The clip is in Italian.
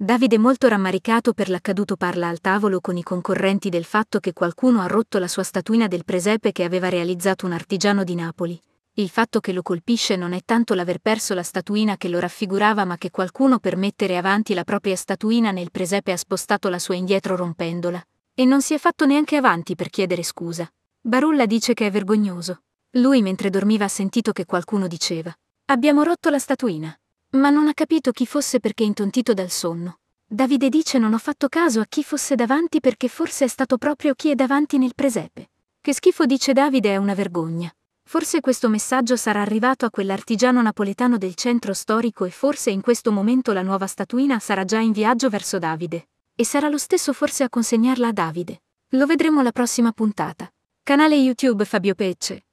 Davide molto rammaricato per l'accaduto parla al tavolo con i concorrenti del fatto che qualcuno ha rotto la sua statuina del presepe che aveva realizzato un artigiano di Napoli. Il fatto che lo colpisce non è tanto l'aver perso la statuina che lo raffigurava ma che qualcuno per mettere avanti la propria statuina nel presepe ha spostato la sua indietro rompendola. E non si è fatto neanche avanti per chiedere scusa. Barulla dice che è vergognoso. Lui mentre dormiva ha sentito che qualcuno diceva Abbiamo rotto la statuina. Ma non ha capito chi fosse perché intontito dal sonno. Davide dice non ho fatto caso a chi fosse davanti perché forse è stato proprio chi è davanti nel presepe. Che schifo dice Davide è una vergogna. Forse questo messaggio sarà arrivato a quell'artigiano napoletano del centro storico e forse in questo momento la nuova statuina sarà già in viaggio verso Davide. E sarà lo stesso forse a consegnarla a Davide. Lo vedremo la prossima puntata. Canale YouTube Fabio Pecce.